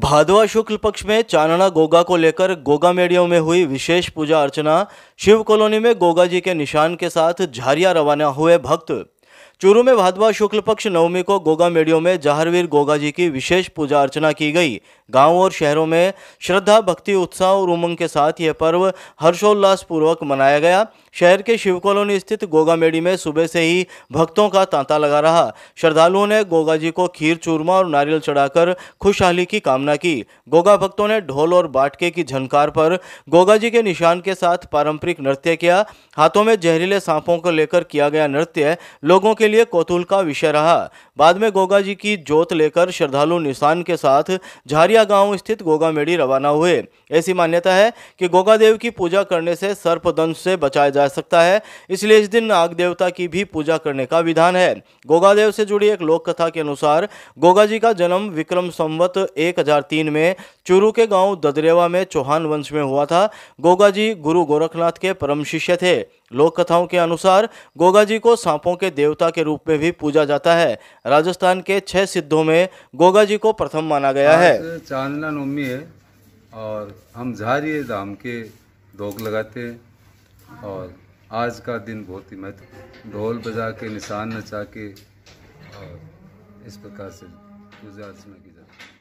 भादवा शुक्ल पक्ष में चानना गोगा को लेकर गोगा मेडियो में हुई विशेष पूजा अर्चना शिव कॉलोनी में गोगा जी के निशान के साथ झारिया रवाना हुए भक्त चूरू में भादवा शुक्ल पक्ष नवमी को गोगा मेडियो में जाहरवीर गोगा जी की विशेष पूजा अर्चना की गई गांव और शहरों में श्रद्धा भक्ति उत्साह और उमंग के साथ यह पर्व हर्षोल्लास पूर्वक मनाया गया शहर के शिव कॉलोनी स्थित गोगा मेड़ी में सुबह से ही भक्तों का तांता लगा रहा श्रद्धालुओं ने गोगा जी को खीर चूरमा और नारियल चढ़ाकर खुशहाली की कामना की गोगा भक्तों ने ढोल और बाटके की झनकार पर गोगा जी के निशान के साथ पारंपरिक नृत्य किया हाथों में जहरीले सांपों को लेकर किया गया नृत्य लोगों के के लिए कोतूल का विषय रहा बाद में गोगा जी की जोत लेकर श्रद्धालु निशान के साथ झारिया गांव स्थित गोगा मेड़ी रवाना हुए ऐसी मान्यता है कि गोगा देव की पूजा करने से सर्पदंश से बचाया जा सकता है इसलिए इस दिन नाग देवता की भी पूजा करने का विधान है गोगा देव से जुड़ी एक लोक कथा के अनुसार गोगा जी का जन्म विक्रम संवत एक में चूरू के गाँव ददरेवा में चौहान वंश में हुआ था गोगा जी गुरु गोरखनाथ के परम शिष्य थे लोक कथाओं के अनुसार गोगा जी को सांपों के देवता के रूप में भी पूजा जाता है राजस्थान के छह सिद्धों में गोगा जी को प्रथम माना गया है चांदना नवमी है और हम झारिये धाम के दोग लगाते हैं और आज का दिन बहुत ही महत्व ढोल बजा के निशान नचा के और इस प्रकार से पूजा अर्चना की जाती है